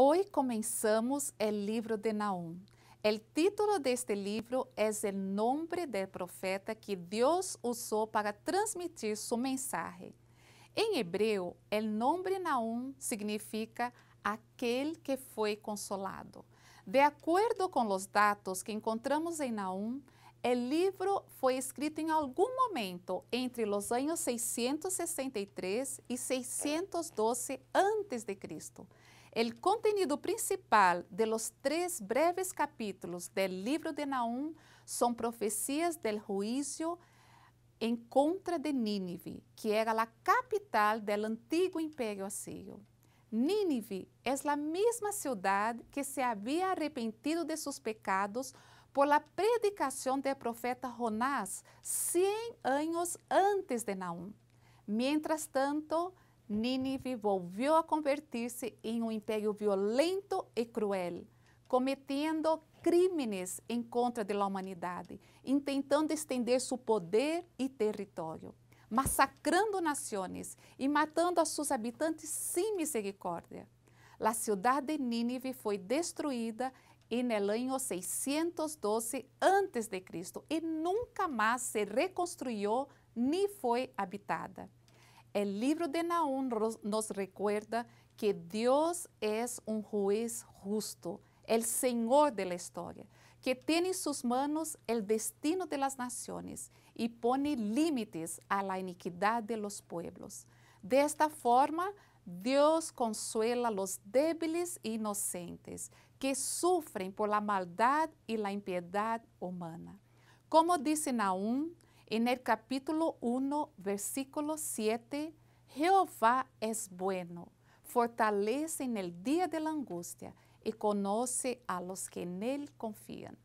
Hoy começamos o livro de Naum. O título deste livro é o nome do profeta que Deus usou para transmitir sua mensagem. Em hebreu, o nome Naum significa aquele que foi consolado. De acordo com os dados que encontramos em Naum, o é livro foi escrito em algum momento entre os anos 663 e 612 a.C. O conteúdo principal de los três breves capítulos do livro de Naum são profecias del juízo em contra de Nínive, que era a capital do antigo império assírio. Nínive é a mesma cidade que se havia arrependido de seus pecados por la predicação do profeta Jonás 100 anos antes de Naum. Mientras tanto, Nínive volvió a convertir-se em um império violento e cruel, cometendo crimes em contra da humanidade, intentando estender seu poder e território massacrando nações e matando a seus habitantes sem misericórdia. A cidade de Nínive foi destruída em el 612 antes de Cristo e nunca mais se reconstruiu nem foi habitada. O livro de Naum nos recuerda que Deus é um juiz justo, o Senhor da história. que tiene en sus manos el destino de las naciones y pone límites a la iniquidad de los pueblos. De esta forma, Dios consuela a los débiles e inocentes que sufren por la maldad y la impiedad humana. Como dice Nahum en el capítulo 1, versículo 7, Jehová es bueno, fortalece en el día de la angustia y conoce a los que en Él confían.